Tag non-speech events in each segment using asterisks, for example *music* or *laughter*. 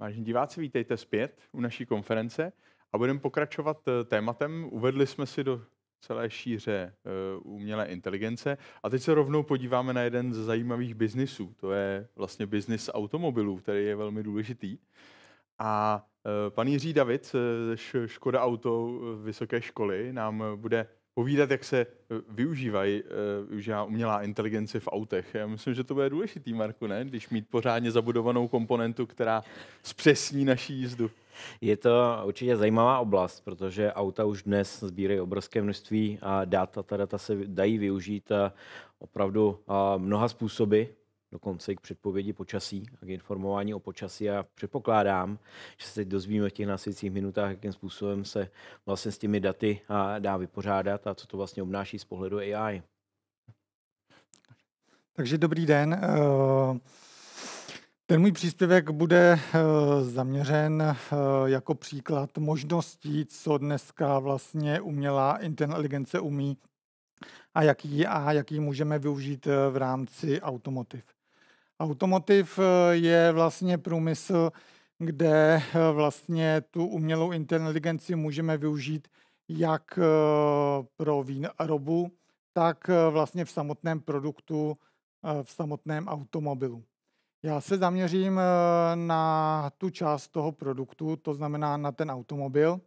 Vážení diváci, vítejte zpět u naší konference a budeme pokračovat eh, tématem. Uvedli jsme si do celé šíře uh, umělé inteligence. A teď se rovnou podíváme na jeden z zajímavých biznisů. To je vlastně biznis automobilů, který je velmi důležitý. A uh, pan Jiří David ze Škoda Auto Vysoké školy nám bude povídat, jak se eh, využívají, využívá eh, umělá inteligence v autech. Já myslím, že to bude důležitý, Marku, ne? Když mít pořádně zabudovanou komponentu, která zpřesní naší jízdu. Je to určitě zajímavá oblast, protože auta už dnes sbírají obrovské množství a data, ta data se dají využít eh, opravdu mnoha způsoby dokonce i k předpovědi počasí a k informování o počasí. A předpokládám, že se teď dozvíme v těch následujících minutách, jakým způsobem se vlastně s těmi daty dá vypořádat a co to vlastně obnáší z pohledu AI. Takže dobrý den. Ten můj příspěvek bude eh, zaměřen eh, jako příklad možností, co dneska vlastně umělá inteligence umí a jaký, a jaký můžeme využít eh, v rámci automotiv. Automotiv eh, je vlastně průmysl, kde eh, vlastně tu umělou inteligenci můžeme využít jak eh, pro výrobu, tak vlastně v samotném produktu, v samotném automobilu. Já se zaměřím na tu část toho produktu, to znamená na ten automobil.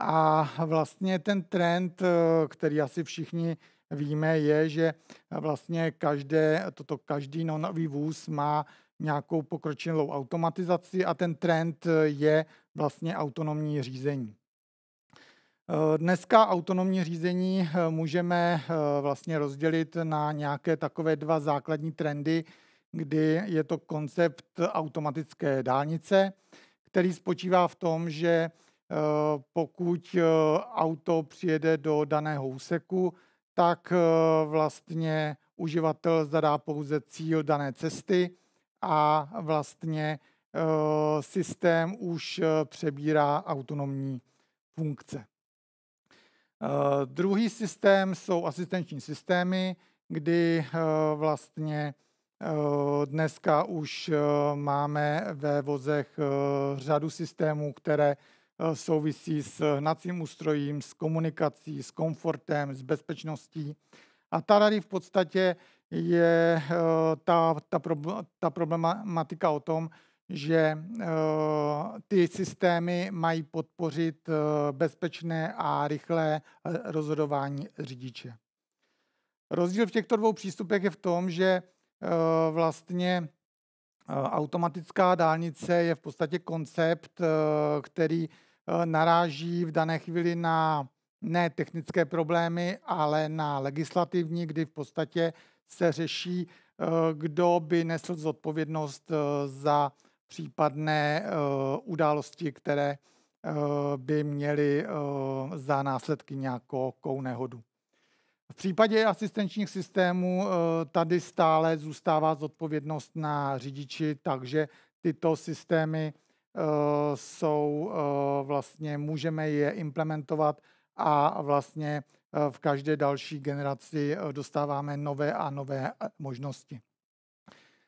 A vlastně ten trend, který asi všichni víme, je, že vlastně každé, toto, každý nový vůz má nějakou pokročilou automatizaci a ten trend je vlastně autonomní řízení. Dneska autonomní řízení můžeme eh, vlastně rozdělit na nějaké takové dva základní trendy, kdy je to koncept automatické dálnice, který spočívá v tom, že eh, pokud eh, auto přijede do daného úseku, tak eh, vlastně uživatel zadá pouze cíl dané cesty a vlastně eh, systém už eh, přebírá autonomní funkce. Druhý systém jsou asistenční systémy, kdy vlastně dneska už máme ve vozech řadu systémů, které Eh, souvisí s hnacím ústrojím, s komunikací, s komfortem, s bezpečností. A tady v podstatě je eh, ta, ta, ta problematika o tom, že eh, ty systémy mají podpořit bezpečné a rychlé rozhodování řidiče. Rozdíl v těchto dvou přístupech je v tom, že vlastně automatická dálnice je v podstatě koncept, který Eh, naráží v dané chvíli na ne technické problémy, ale na legislativní, kdy v podstatě se řeší, eh, kdo by nesl zodpovědnost eh, za případné události, které by měly za následky nějakou nehodu. V případě asistenčních systémů tady stále zůstává zodpovědnost na řidiči, takže tyto systémy Eh, jsou eh, vlastně, můžeme je implementovat a vlastně eh, v každé další generaci dostáváme nové a nové možnosti.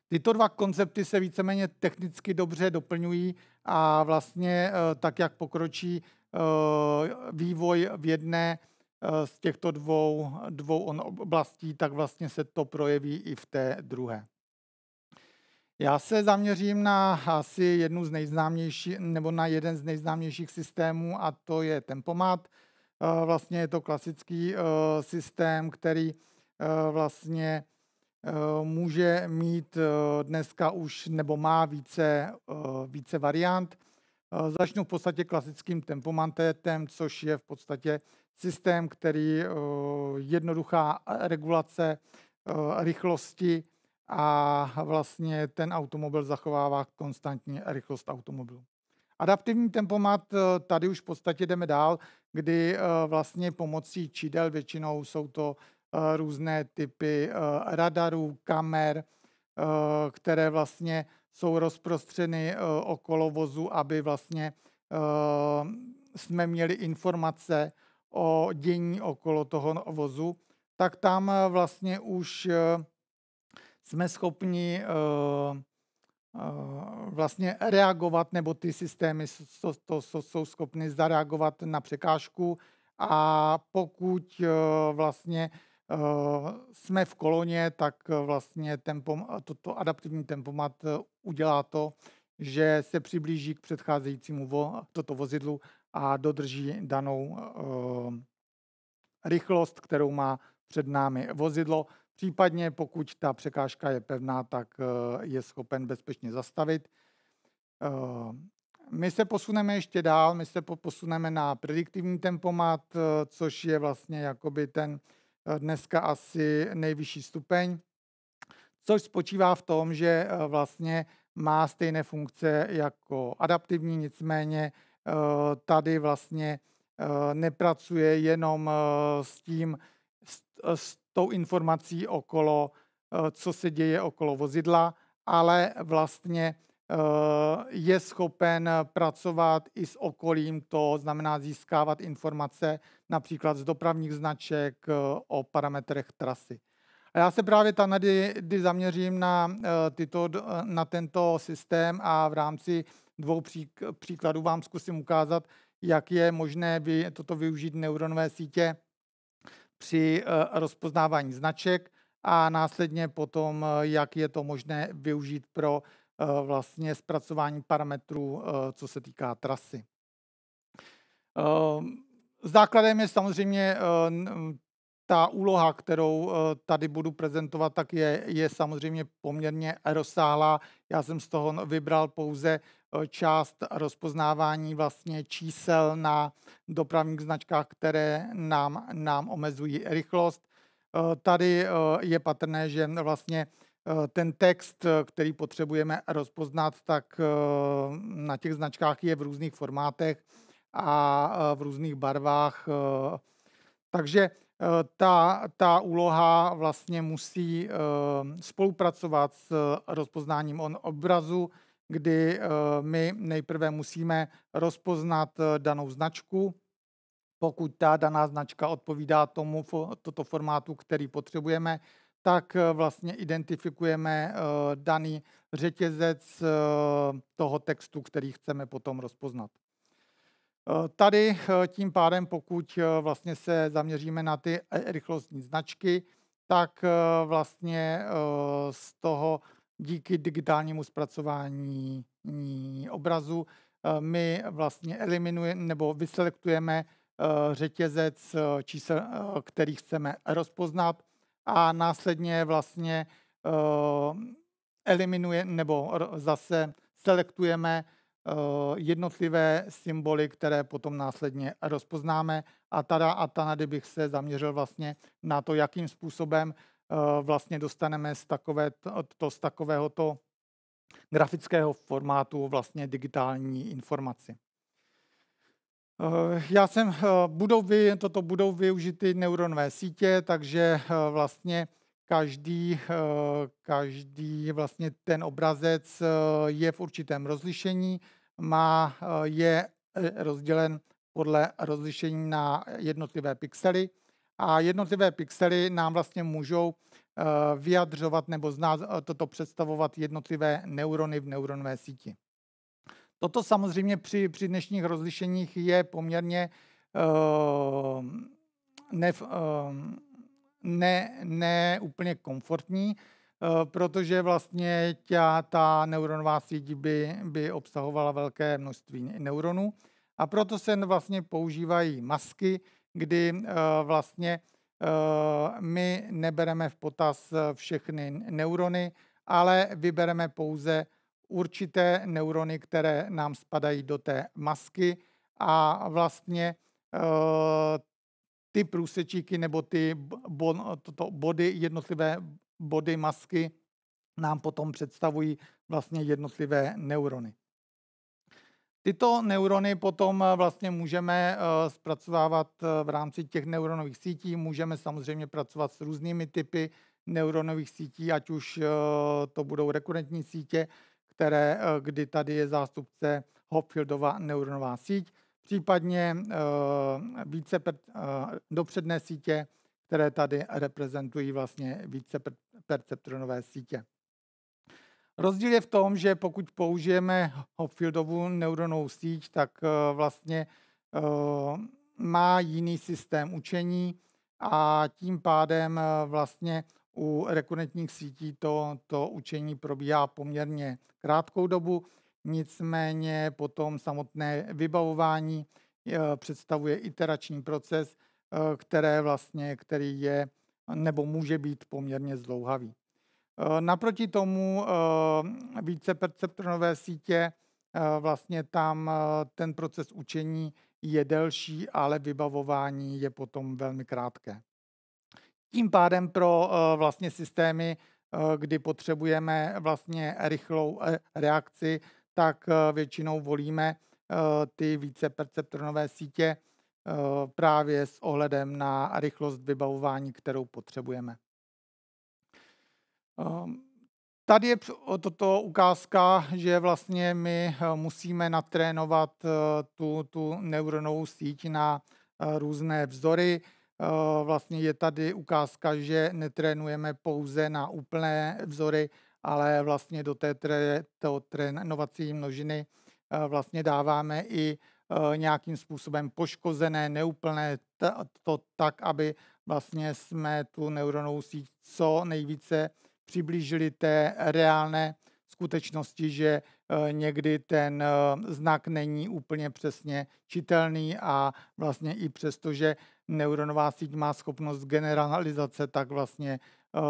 Tyto dva koncepty se víceméně technicky dobře doplňují a vlastně tak, jak pokročí vývoj v jedné z těchto dvou, dvou oblastí, tak vlastně se to projeví i v té druhé. Já se zaměřím na asi jednu z nejznámějších, nebo na jeden z nejznámějších systémů a to je tempomat. Eh, vlastně je to klasický eh, systém, který eh, vlastně může mít dneska už nebo má více, více variant. Začnu v podstatě klasickým tempomatetem, což je v podstatě systém, který jednoduchá regulace rychlosti a vlastně ten automobil zachovává konstantní rychlost automobilu. Adaptivní tempomat, eh, tady už v podstatě jdeme dál, kdy eh, vlastně pomocí čidel většinou jsou to eh, různé typy radarů, kamer, které vlastně jsou rozprostřeny okolo vozu, aby vlastně jsme měli informace o dění okolo toho vozu, tak tam vlastně už jsme schopni eh, eh, vlastně reagovat, nebo ty systémy jsou schopny zareagovat na překážku a pokud eh, vlastně jsme v koloně, tak vlastně tempo, toto adaptivní tempomat udělá to, že se přiblíží k předcházejícímu vo, toto vozidlu a dodrží danou rychlost, kterou má před námi vozidlo. Případně pokud ta překážka je pevná, tak eh, je schopen bezpečně zastavit. Eh, my se posuneme ještě dál, my se posuneme na prediktivní tempomat, eh, což je vlastně jakoby ten dneska asi nejvyšší stupeň, což spočívá v tom, že vlastně má stejné funkce jako adaptivní, nicméně tady vlastně nepracuje jenom s tím, s, eh, s tou informací okolo, eh, co se děje okolo vozidla, ale vlastně eh, je schopen pracovat i s okolím, to znamená získávat informace například z dopravních značek o parametrech trasy. A já se právě tady zaměřím na, tyto, na tento systém a v rámci dvou příkladů vám zkusím ukázat, jak je možné toto využít neuronové sítě při eh, rozpoznávání značek a následně potom, eh, jak je to možné využít pro eh, vlastně zpracování parametrů, co se týká trasy. Ehm, základem je samozřejmě ta úloha, kterou eh, tady budu prezentovat, tak je, je samozřejmě poměrně rozsáhlá. Já jsem z toho vybral pouze eh, část rozpoznávání vlastně čísel na dopravních značkách, které nám, nám omezují rychlost. Eh, tady je patrné, že vlastně ten text, který potřebujeme rozpoznat, tak na těch značkách je v různých formátech a v různých barvách. Takže Eh, ta, ta úloha vlastně musí eh, spolupracovat s rozpoznáním on obrazu, kdy eh, my nejprve musíme rozpoznat danou značku, pokud ta daná značka odpovídá tomu toto formátu, který potřebujeme, tak vlastně identifikujeme daný řetězec toho textu, který chceme potom rozpoznat. Eh, tady eh, tím pádem, pokud eh, vlastně se zaměříme na ty e, rychlostní značky, tak vlastně z toho díky digitálnímu zpracování obrazu my vlastně eliminujeme nebo vyselektujeme řetězec čísel, který chceme rozpoznat a následně vlastně eliminuje nebo zase selektujeme Eh, jednotlivé symboly, které potom následně rozpoznáme. A tada a tady bych se zaměřil vlastně na to, jakým způsobem eh, vlastně dostaneme z, takové, to, z takovéhoto grafického formátu vlastně digitální informaci. Eh, já jsem, budou vy, toto budou využity neuronové sítě, takže vlastně Každý, eh, každý vlastně ten obrazec eh, je v určitém rozlišení, má, eh, je rozdělen podle rozlišení na jednotlivé pixely a jednotlivé pixely nám vlastně můžou vyjadřovat nebo znát, toto představovat jednotlivé neurony v neuronové síti. Toto samozřejmě při, při dnešních rozlišeních je poměrně uh, ne, uh, ne, ne úplně komfortní, eh, protože vlastně tě, ta neuronová síť by, by obsahovala velké množství neuronů. A proto se vlastně používají masky, kdy eh, vlastně eh, my nebereme v potaz všechny neurony, ale vybereme pouze určité neurony, které nám spadají do té masky a vlastně ty průsečíky nebo ty bon, toto body, jednotlivé body masky nám potom představují vlastně jednotlivé neurony. Tyto neurony potom eh, vlastně můžeme eh, zpracovávat eh, v rámci těch neuronových sítí. Můžeme samozřejmě pracovat s různými typy neuronových sítí, ať už to budou rekurentní sítě, které, kdy tady je zástupce Hopfieldova neuronová síť, případně eh, více eh, dopředné sítě, které tady reprezentují vlastně více perceptronové sítě. Rozdíl je v tom, že pokud použijeme Hopfieldovou neuronovou síť, tak eh, vlastně má jiný systém učení a tím pádem vlastně u rekurentních sítí to, to učení probíhá poměrně krátkou dobu Nicméně potom samotné vybavování eh, představuje iterační proces, eh, které vlastně, který je nebo může být poměrně zdlouhavý. Eh, naproti tomu více perceptronové sítě, vlastně tam ten proces učení je delší, ale vybavování je potom velmi krátké. Tím pádem pro vlastně systémy, kdy potřebujeme vlastně rychlou reakci, tak eh, většinou volíme eh, ty více perceptronové sítě eh, právě s ohledem na rychlost vybavování, kterou potřebujeme. Ehm, tady je toto ukázka, že vlastně my musíme natrénovat tu, tu neuronovou síť na různé vzory. Vlastně je tady ukázka, že netrénujeme pouze na úplné vzory, ale vlastně do té tre, to trénovací množiny eh, vlastně dáváme i eh, nějakým způsobem poškozené, neúplné, to tak, aby vlastně jsme tu neuronovou síť co nejvíce přiblížili té reálné skutečnosti, že Eh, někdy ten eh, znak není úplně přesně čitelný a vlastně i přesto, že neuronová síť má schopnost generalizace, tak vlastně eh,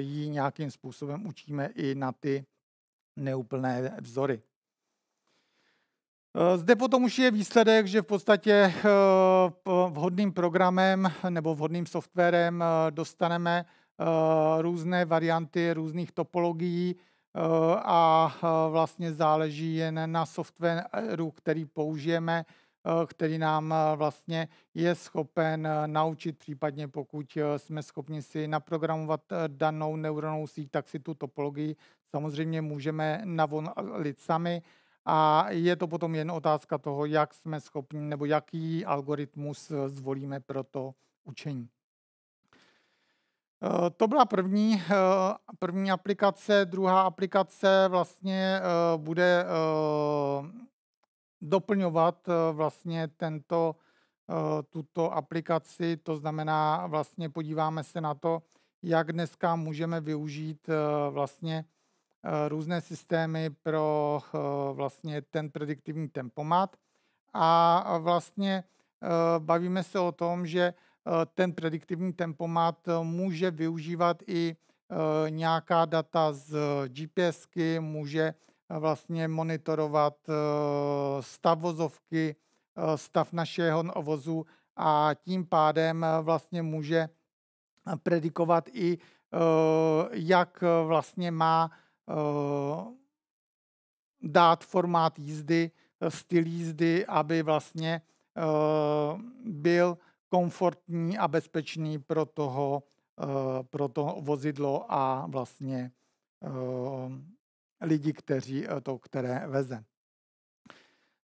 ji nějakým způsobem učíme i na ty neúplné vzory. Zde potom už je výsledek, že v podstatě vhodným programem nebo vhodným softwarem dostaneme různé varianty různých topologií, Eh, a eh, vlastně záleží jen na softwaru, který použijeme, eh, který nám vlastně je schopen naučit, případně pokud jsme schopni si naprogramovat danou neuronovou síť, tak si tu topologii samozřejmě můžeme navolit sami. A je to potom jen otázka toho, jak jsme schopni nebo jaký algoritmus zvolíme pro to učení. Eh, to byla první, eh, první aplikace. Druhá aplikace vlastně eh, bude doplňovat vlastně tento, tuto aplikaci, to znamená vlastně podíváme se na to, jak dneska můžeme využít vlastně různé systémy pro vlastně ten prediktivní tempomat. A vlastně bavíme se o tom, že Eh, ten prediktivní tempomat eh, může využívat i eh, nějaká data z GPSky, může vlastně monitorovat stav vozovky, stav našeho vozu a tím pádem vlastně může predikovat i, jak vlastně má dát formát jízdy, styl jízdy, aby vlastně byl komfortní a bezpečný pro toho, eh, pro to vozidlo a vlastně eh, lidi, kteří eh, to, které veze.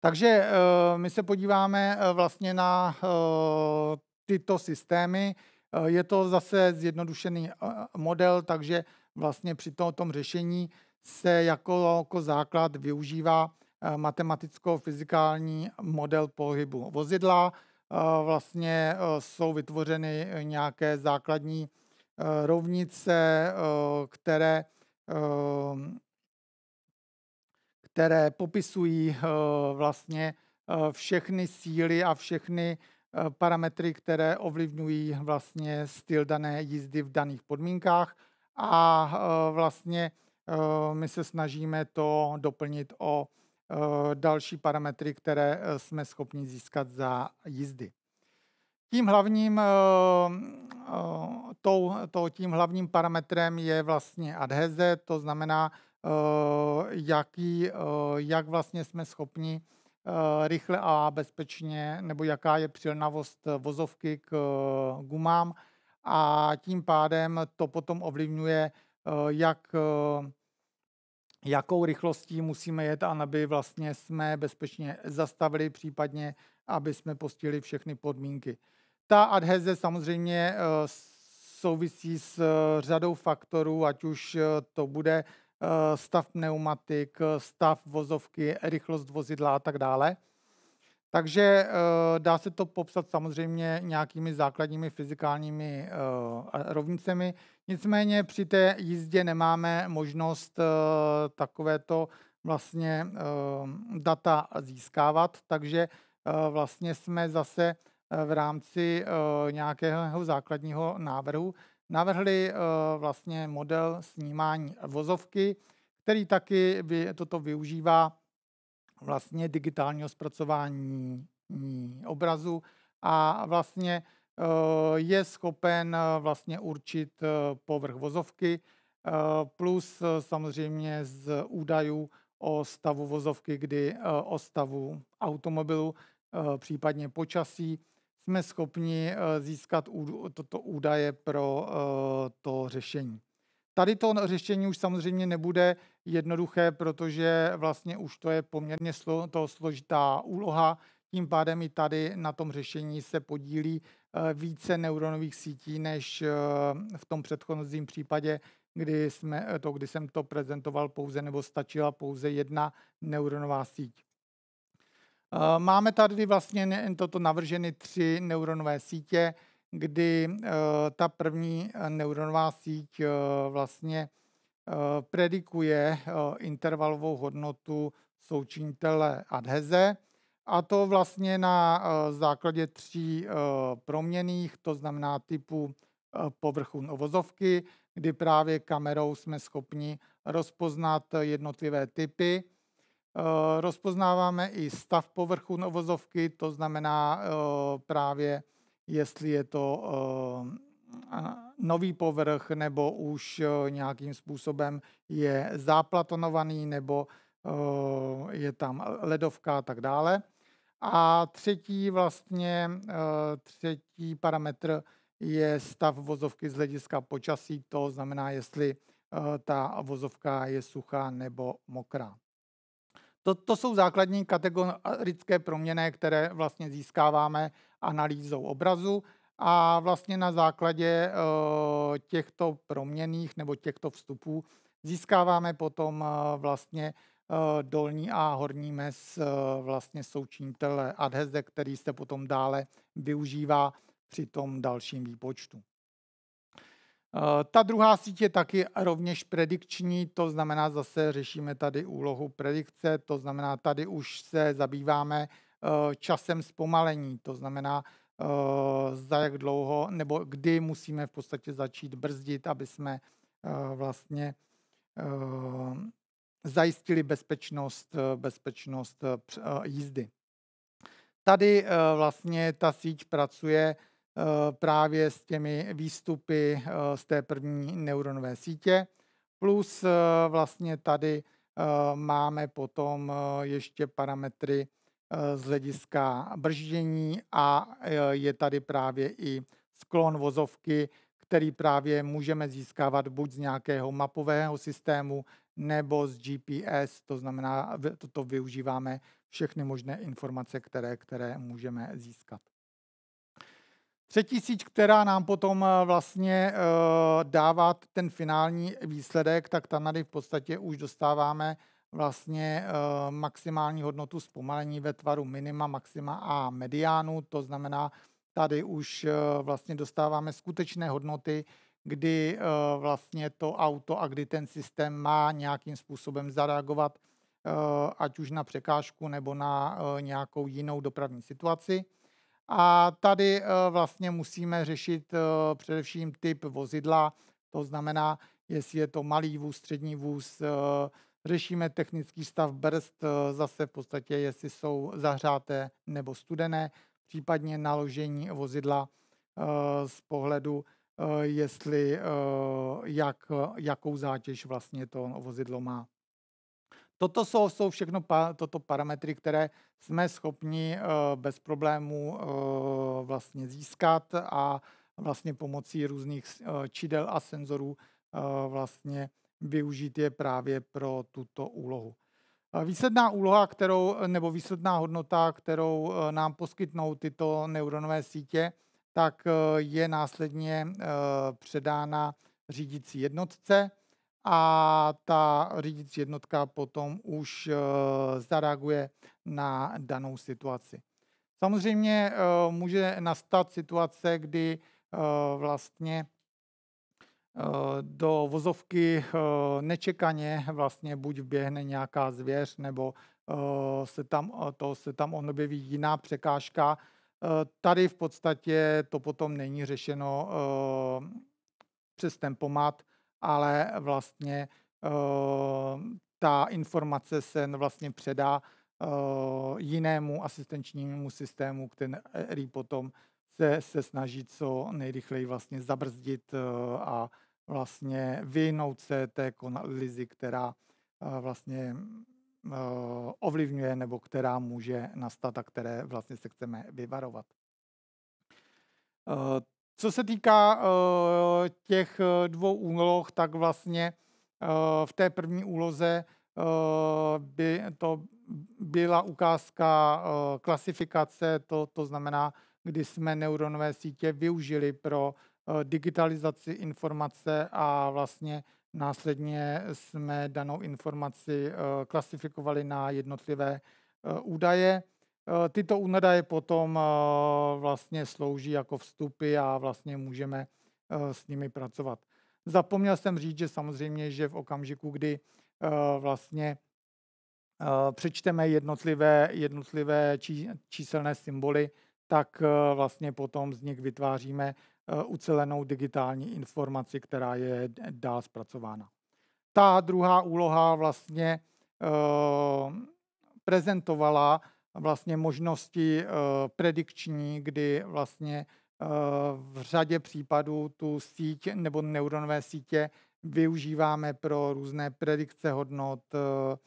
Takže my se podíváme vlastně na tyto systémy. Je to zase zjednodušený model, takže vlastně při tom řešení se jako, jako základ využívá matematicko-fyzikální model pohybu vozidla, Eh, vlastně eh, jsou vytvořeny eh, nějaké základní rovnice, které, ehm, které popisují vlastně všechny síly a všechny parametry, které ovlivňují vlastně styl dané jízdy v daných podmínkách a vlastně my se snažíme to doplnit o Eh, další parametry, které eh, jsme schopni získat za jízdy. Tím hlavním, to, eh, to, tím hlavním parametrem je vlastně adheze, to znamená, jaký, jak vlastně jsme schopni rychle a bezpečně, nebo jaká je přilnavost vozovky k gumám a tím pádem to potom ovlivňuje, jak jakou rychlostí musíme jet a aby vlastně jsme bezpečně zastavili, případně aby jsme postihli všechny podmínky. Ta adheze samozřejmě eh, souvisí s eh, řadou faktorů, ať už eh, to bude stav pneumatik, stav vozovky, rychlost vozidla a tak dále. Takže eh, dá se to popsat samozřejmě nějakými základními fyzikálními eh, rovnicemi. Nicméně při té jízdě nemáme možnost eh, takovéto vlastně data získávat, takže vlastně jsme zase v rámci nějakého základního návrhu navrhli vlastně model snímání vozovky, který taky toto využívá vlastně digitálního zpracování obrazu a vlastně eh, je schopen eh, vlastně určit eh, povrch vozovky, plus samozřejmě z údajů o stavu vozovky, kdy o stavu automobilu, případně počasí, jsme schopni získat toto údaje pro to řešení. Tady to řešení už samozřejmě nebude jednoduché, protože vlastně už to je poměrně slo, to složitá úloha. Tím pádem i tady na tom řešení se podílí eh, více neuronových sítí než eh, v tom předchozím případě, kdy, jsme eh, to, kdy jsem to prezentoval pouze nebo stačila pouze jedna neuronová síť. Máme tady vlastně toto navrženy tři neuronové sítě, kdy eh, ta první eh, neuronová síť eh, vlastně predikuje intervalovou hodnotu součinitele adheze, a to vlastně na základě tří proměných, to znamená typu povrchu novozovky, kdy právě kamerou jsme schopni rozpoznat jednotlivé typy. Rozpoznáváme i stav povrchu novozovky, to znamená právě jestli je to eh, nový povrch nebo už eh, nějakým způsobem je záplatonovaný nebo eh, je tam ledovka a tak dále. A třetí vlastně, třetí parametr je stav vozovky z hlediska počasí, to znamená, jestli ta vozovka je suchá nebo mokrá. To, to jsou základní kategorické proměny, které vlastně získáváme analýzou obrazu a vlastně na základě eh, těchto proměných nebo těchto vstupů získáváme potom eh, vlastně eh, dolní a horní mez vlastně součinitele adheze, který se potom dále využívá při tom dalším výpočtu. Eh, ta druhá síť je taky rovněž predikční, to znamená zase řešíme tady úlohu predikce, to znamená tady už se zabýváme eh, časem zpomalení, to znamená eh, za jak dlouho nebo kdy musíme v podstatě začít brzdit, aby jsme vlastně zajistili bezpečnost, bezpečnost jízdy. Tady vlastně ta síť pracuje Eh, právě s těmi výstupy eh, z té první neuronové sítě. Plus eh, vlastně tady máme potom ještě parametry z hlediska brždění a je tady právě i sklon vozovky, který právě můžeme získávat buď z nějakého mapového systému nebo z GPS, to znamená, toto využíváme všechny možné informace, které, které můžeme získat. Třetí síť, která nám potom eh, vlastně eh, dává ten finální výsledek, tak tam tady v podstatě už dostáváme vlastně eh, maximální hodnotu zpomalení ve tvaru minima, maxima a mediánu. To znamená, tady už vlastně dostáváme skutečné hodnoty, kdy vlastně to auto a kdy ten systém má nějakým způsobem zareagovat, ať už na překážku nebo na nějakou jinou dopravní situaci. A tady eh, vlastně musíme řešit eh, především typ vozidla, to znamená, jestli je to malý vůz, střední vůz, eh, řešíme technický stav brzd, zase v podstatě, jestli jsou zahřáté nebo studené, případně naložení vozidla z pohledu, jestli, jak, jakou zátěž vlastně to vozidlo má. Toto jsou, jsou všechno pa, toto parametry, které jsme schopni eh, bez problémů eh, vlastně získat a vlastně pomocí různých eh, čidel a senzorů vlastně využít je právě pro tuto úlohu. Výsledná úloha, kterou, nebo výsledná hodnota, kterou nám poskytnou tyto neuronové sítě, tak je následně předána řídící jednotce, a ta řídící jednotka potom už eh, zareaguje na danou situaci. Samozřejmě eh, může nastat situace, kdy eh, vlastně do vozovky nečekaně vlastně buď běhne nějaká zvěř, nebo se tam, to se tam objeví jiná překážka. Tady v podstatě to potom není řešeno přes tempomat, ale vlastně ehm, ta informace se vlastně předá ehm, jinému asistenčnímu systému, který potom se, se snaží co nejrychleji vlastně zabrzdit e, a vlastně vyhnout se té konalizi, která e, vlastně mm, e, ovlivňuje nebo která může nastat a které vlastně se chceme vyvarovat. Co se týká eh, těch eh, dvou úloh, tak vlastně eh, v té první úloze by to byla ukázka klasifikace, to, to znamená, kdy jsme neuronové sítě využili pro digitalizaci informace a vlastně následně jsme danou informaci klasifikovali na jednotlivé údaje. Eh, tyto údaje potom eh, vlastně slouží jako vstupy a vlastně můžeme eh, s nimi pracovat. Zapomněl jsem říct, že samozřejmě, že v okamžiku, kdy vlastně přečteme jednotlivé, jednotlivé čí, číselné symboly, tak vlastně potom z nich vytváříme ucelenou digitální informaci, která je dál zpracována. Ta druhá úloha vlastně prezentovala vlastně možnosti eh, predikční, kdy vlastně eh, v řadě případů tu síť nebo neuronové sítě využíváme pro různé predikce hodnot, eh,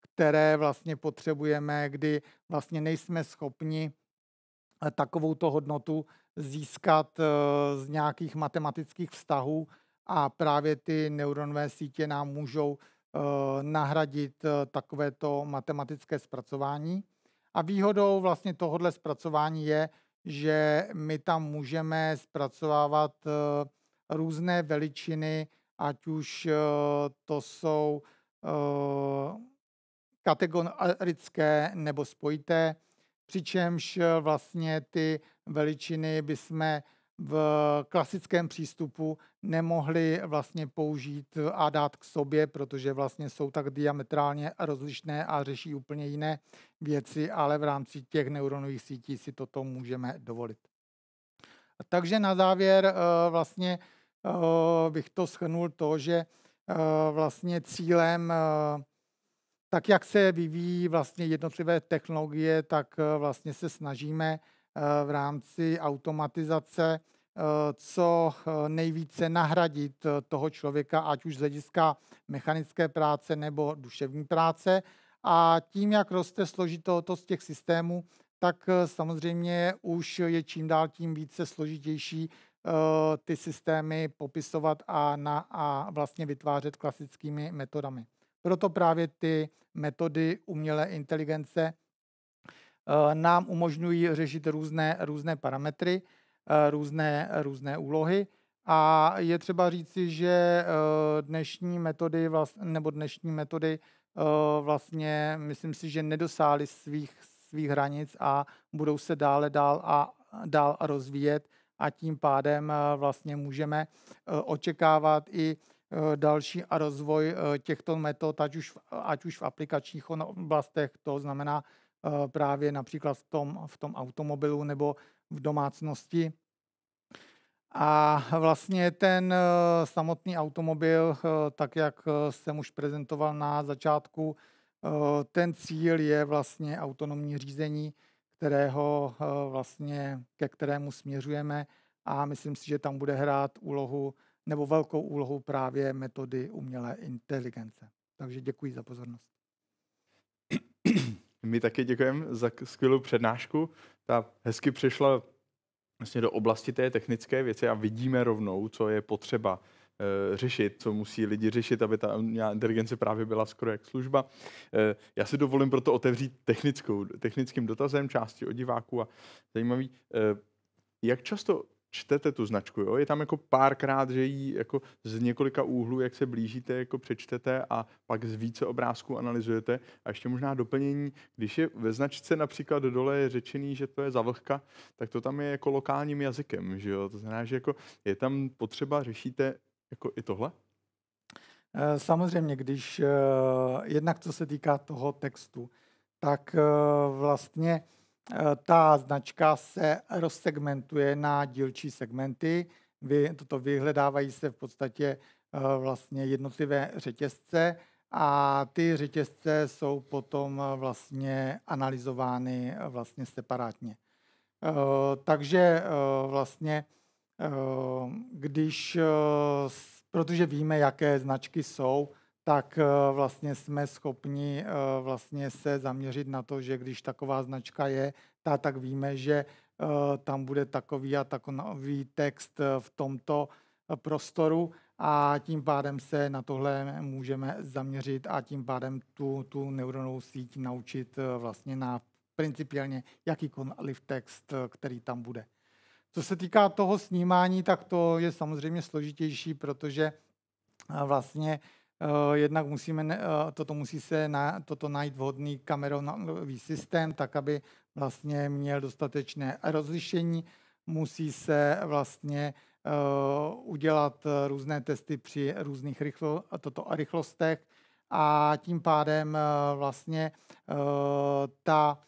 které vlastně potřebujeme, kdy vlastně nejsme schopni takovouto hodnotu získat z nějakých matematických vztahů a právě ty neuronové sítě nám můžou Eh, nahradit eh, takovéto matematické zpracování. A výhodou vlastně tohohle zpracování je, že my tam můžeme zpracovávat eh, různé veličiny, ať už to jsou kategorické nebo spojité, přičemž vlastně ty veličiny bychom v klasickém přístupu nemohli vlastně použít a dát k sobě, protože vlastně jsou tak diametrálně rozlišné a řeší úplně jiné věci, ale v rámci těch neuronových sítí si toto můžeme dovolit. Takže na závěr eh, vlastně eh, bych to schrnul to, že eh, vlastně cílem tak jak se vyvíjí vlastně jednotlivé technologie, tak vlastně se snažíme v rámci automatizace eh, co eh, nejvíce nahradit eh, toho člověka, ať už z hlediska mechanické práce nebo duševní práce. A tím, jak roste složitost těch systémů, tak samozřejmě už je čím dál tím více složitější ty systémy popisovat a, na, a vlastně vytvářet klasickými metodami. Proto právě ty metody umělé inteligence Eh, nám umožňují řešit různé, různé parametry, eh, různé, různé úlohy. A je třeba říci, že eh, dnešní metody, nebo dnešní metody vlastně, myslím si, že nedosáhly svých, svých hranic a budou se dále dál a dál rozvíjet a tím pádem vlastně můžeme očekávat i další rozvoj těchto metod, ať už, v, ať už v aplikačních oblastech, to znamená Eh, právě například v tom, v tom automobilu nebo v domácnosti. A vlastně ten eh, samotný automobil, eh, tak jak jsem už prezentoval na začátku, ten cíl je vlastně autonomní řízení, kterého vlastně, ke kterému směřujeme a myslím si, že tam bude hrát úlohu nebo velkou úlohu právě metody umělé inteligence. Takže děkuji za pozornost. My taky děkujeme za skvělou přednášku. Ta hezky přišla vlastně do oblasti té technické věci a vidíme rovnou, co je potřeba eh, řešit, co musí lidi řešit, aby ta inteligence právě byla skoro jak služba. Eh, já si dovolím proto otevřít technickou, technickým dotazem části od diváků a zajímavý, eh, jak často čtete tu značku. Jo? Je tam jako párkrát, že ji jako z několika úhlů, jak se blížíte, jako přečtete a pak z více obrázků analyzujete. A ještě možná doplnění, když je ve značce například dole je řečený, že to je zavlhka, tak to tam je jako lokálním jazykem. Že jo? To znamená, že jako je tam potřeba, řešíte jako i tohle? Eh, samozřejmě, když eh, jednak co se týká toho textu, tak eh, vlastně Eh, ta značka se rozsegmentuje na dílčí segmenty. Vy, toto vyhledávají se v podstatě eh, vlastně jednotlivé řetězce a ty řetězce jsou potom eh, vlastně analyzovány vlastně separátně. Takže vlastně, když, protože víme, jaké značky jsou, tak eh, vlastně jsme schopni eh, vlastně se zaměřit na to, že když taková značka je, ta, tak víme, že eh, tam bude takový a takový text v tomto prostoru a tím pádem se na tohle můžeme zaměřit a tím pádem tu, tu neuronovou síť naučit vlastně na principiálně jakýkoliv text, který tam bude. Co se týká toho snímání, tak to je samozřejmě složitější, protože vlastně uh, Eh, jednak musíme, eh, toto musí se na, toto najít vhodný kamerový systém, tak aby vlastně měl dostatečné rozlišení. Musí se vlastně eh, udělat různé testy při různých rychlo, toto rychlostech a tím pádem vlastně ta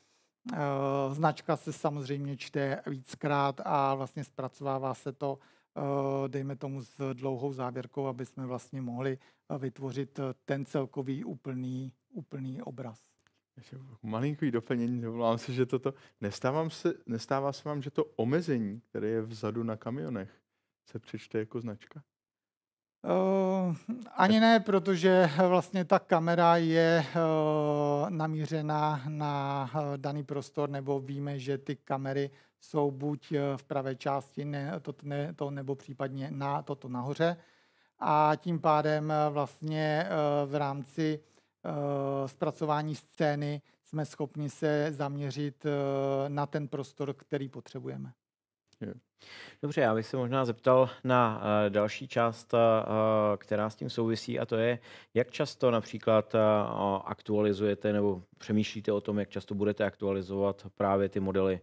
značka se samozřejmě čte víckrát a vlastně zpracovává se to, dejme tomu, s dlouhou závěrkou, aby jsme vlastně mohli vytvořit eh, ten celkový úplný, úplný obraz. malinký doplnění, dovolám se, že toto, nestávám se, nestává se vám, že to omezení, které je vzadu na kamionech, se přečte jako značka? Uh, ani ne, protože eh, vlastně ta kamera je uh, namířena na uh, daný prostor, nebo víme, že ty kamery jsou buď v pravé části ne, to, ne, to nebo případně na toto nahoře. Uh, a tím pádem eh, vlastně eh, v rámci eh, zpracování scény jsme schopni se zaměřit na ten prostor, který potřebujeme. Dobře, já bych se možná zeptal na další část, která s tím souvisí, a to je, jak často například aktualizujete nebo přemýšlíte o tom, jak často budete aktualizovat právě ty modely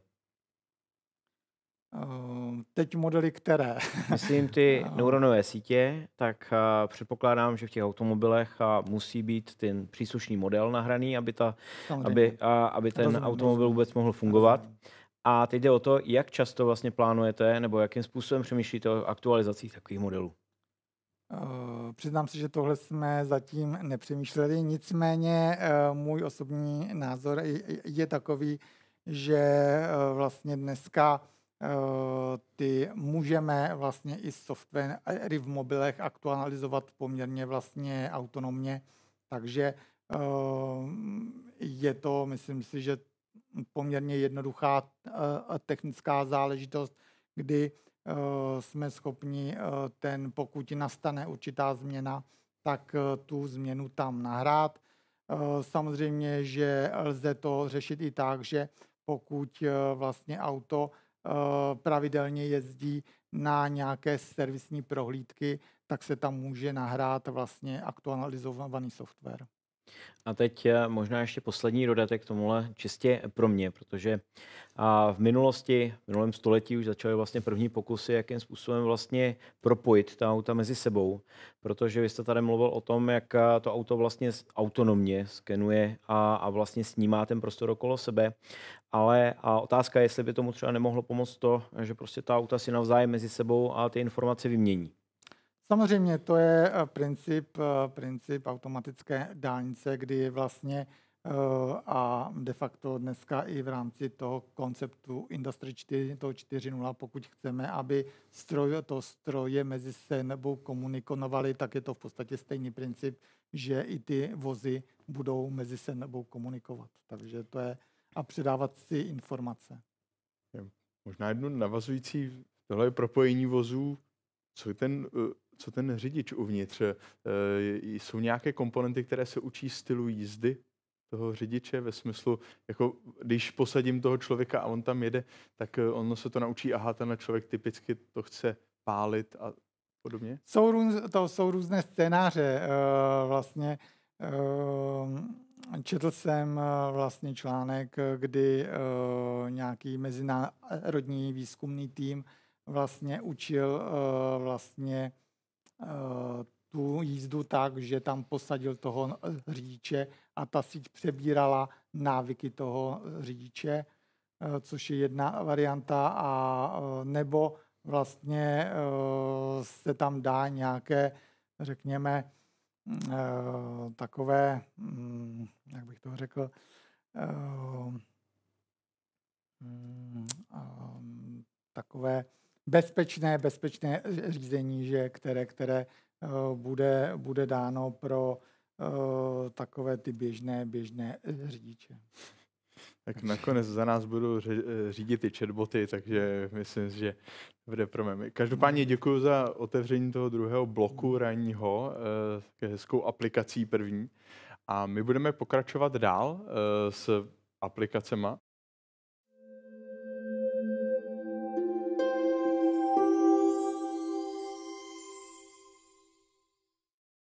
Eh, teď modely které? *laughs* Myslím ty eh, neuronové sítě, tak eh, předpokládám, že v těch automobilech musí být ten příslušný model nahraný, aby, ta, aby, a, aby ten rozumím, automobil rozumím. vůbec mohl fungovat. Rozumím. A teď jde o to, jak často vlastně plánujete nebo jakým způsobem přemýšlíte o aktualizacích takových modelů? Přiznám se, že tohle jsme zatím nepřemýšleli, nicméně můj osobní názor je takový, že vlastně dneska ty můžeme vlastně i software v mobilech aktualizovat poměrně vlastně autonomně, takže eh, je to, myslím si, že poměrně jednoduchá eh, technická záležitost, kdy eh, jsme schopni ten, pokud nastane určitá změna, tak tu změnu tam nahrát. Samozřejmě, že lze to řešit i tak, že pokud vlastně auto Eh, pravidelně jezdí na nějaké servisní prohlídky, tak se tam může nahrát vlastně aktualizovaný software. A teď eh, možná ještě poslední dodatek k tomuhle čistě pro mě, protože v minulosti, v minulém století už začaly vlastně první pokusy, jakým způsobem vlastně propojit ta auta mezi sebou, protože vy jste tady mluvil o tom, jak eh, to auto vlastně autonomně skenuje a, a vlastně snímá ten prostor okolo sebe, ale a otázka je, jestli by tomu třeba nemohlo pomoct to, že prostě ta auta si navzájem mezi sebou a ty informace vymění. Samozřejmě to je eh, princip, eh, princip automatické dálnice, kdy vlastně eh, a de facto dneska i v rámci toho konceptu Industry 4, 4.0, pokud chceme, aby stroj, to stroje mezi nebo komunikovaly, tak je to v podstatě stejný princip, že i ty vozy budou mezi se nebo komunikovat. Takže to je a předávat si informace. Možná jednu navazující, tohle je propojení vozů, co je ten co ten řidič uvnitř. Eh, jsou nějaké komponenty, které se učí stylu jízdy toho řidiče ve smyslu, jako když posadím toho člověka a on tam jede, tak eh, ono se to naučí, aha, ten člověk typicky to chce pálit a podobně? Jsou, růz, to jsou různé scénáře eh, vlastně. Četl jsem vlastně článek, kdy nějaký mezinárodní výzkumný tým vlastně učil vlastně Eh, tu jízdu tak, že tam posadil toho řidiče a ta síť přebírala návyky toho řidiče, eh, což je jedna varianta, a eh, nebo vlastně se tam dá nějaké, řekněme, takové, mm, jak bych to řekl, mm, takové bezpečné, bezpečné řízení, že, které, které eh, bude, bude dáno pro eh, takové ty běžné, běžné eh, řidiče. Tak nakonec za nás budou řídit ty chatboty, takže myslím, že bude problém. Každopádně děkuji za otevření toho druhého bloku mm. ranního, také hezkou aplikací první. A my budeme pokračovat dál s aplikacema.